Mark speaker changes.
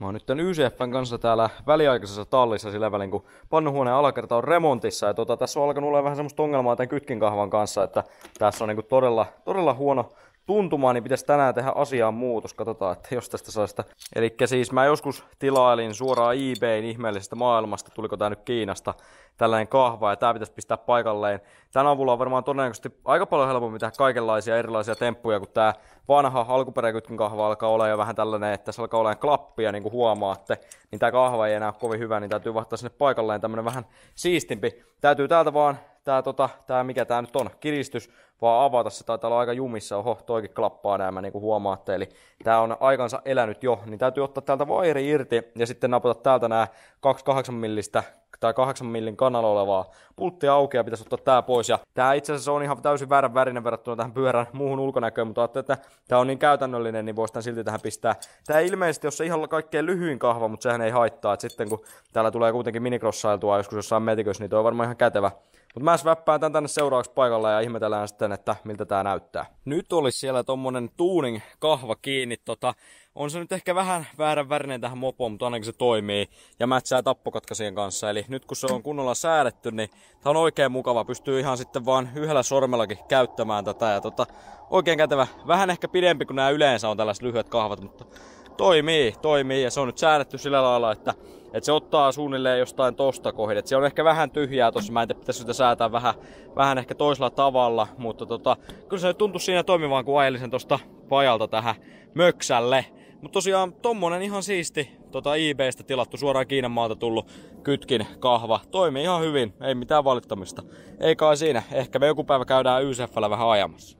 Speaker 1: Mä oon nyt tämän YCFn kanssa täällä väliaikaisessa tallissa sillä välin, kun pannuhuoneen alakerta on remontissa. Ja tota, tässä on alkanut olla vähän semmoista ongelmaa tämän kytkinkahvan kanssa, että tässä on niinku todella, todella huono tuntumaan, niin pitäisi tänään tehdä asiaan muutos. Katsotaan, että jos tästä saa sitä. Eli siis mä joskus tilailin suoraan eBayn ihmeellisestä maailmasta, tuliko tämä nyt Kiinasta, tällainen kahva, ja tämä pitäisi pistää paikalleen. Tämän avulla on varmaan todennäköisesti aika paljon helpommin tehdä kaikenlaisia erilaisia temppuja, kun tämä vanha alkuperäkytkin kahva alkaa olla jo vähän tällainen, että se alkaa olemaan klappia, niin kuin huomaatte, niin tämä kahva ei enää ole kovin hyvä, niin täytyy vaihtaa sinne paikalleen tämmöinen vähän siistimpi. Täytyy täältä vaan tää, tota, tää mikä tää nyt on, kiristys, vaan avata. Se taitaa olla aika jumissa. Oho, toikin klappaa nämä, niin kuin huomaatte. Eli tämä on aikansa elänyt jo, niin täytyy ottaa täältä vairi irti ja sitten napata täältä nämä 28 millistä tai 8 millin kanalla olevaa pulttia auki ja pitäisi ottaa tää pois. Ja tää itse asiassa on ihan täysin väärän värinen verrattuna tähän pyörän muuhun ulkonäköön, mutta ajattelin, että tää on niin käytännöllinen, niin voisi silti tähän pistää. Tää ilmeisesti, jos se ihan kaikkein lyhyin kahva, mutta sehän ei haittaa. että sitten kun täällä tulee kuitenkin minikrossailtua joskus jossain metikössä, niin toi on varmaan ihan kätevä mutta mä sväppään tän tänne seuraavaksi paikalla ja ihmetellään sitten, että miltä tää näyttää. Nyt olisi siellä tommonen tuuning kahva kiinni. Tota, on se nyt ehkä vähän väärän värinen tähän mopoon, mutta ainakin se toimii ja mätsää tappokatkaisien kanssa. Eli nyt kun se on kunnolla säädetty, niin tää on oikein mukava. Pystyy ihan sitten vaan yhdellä sormellakin käyttämään tätä. Ja tota, oikein kätevä. Vähän ehkä pidempi kuin nämä yleensä on tällaiset lyhyet kahvat, mutta toimii, toimii. Ja se on nyt säädetty sillä lailla, että et se ottaa suunnilleen jostain tosta kohdin. Et se on ehkä vähän tyhjää tossa. Mä en tiedä, pitäisi sitä säätää vähän, vähän ehkä toisella tavalla. Mutta tota, kyllä se nyt tuntui siinä toimivaan, kun ajelin tosta pajalta tähän möksälle. Mutta tosiaan tommonen ihan siisti tota eBaystä tilattu, suoraan Kiinan maalta tullut kytkin kahva. Toimii ihan hyvin, ei mitään valittamista. Ei kai siinä, ehkä me joku päivä käydään YSFllä vähän ajamassa.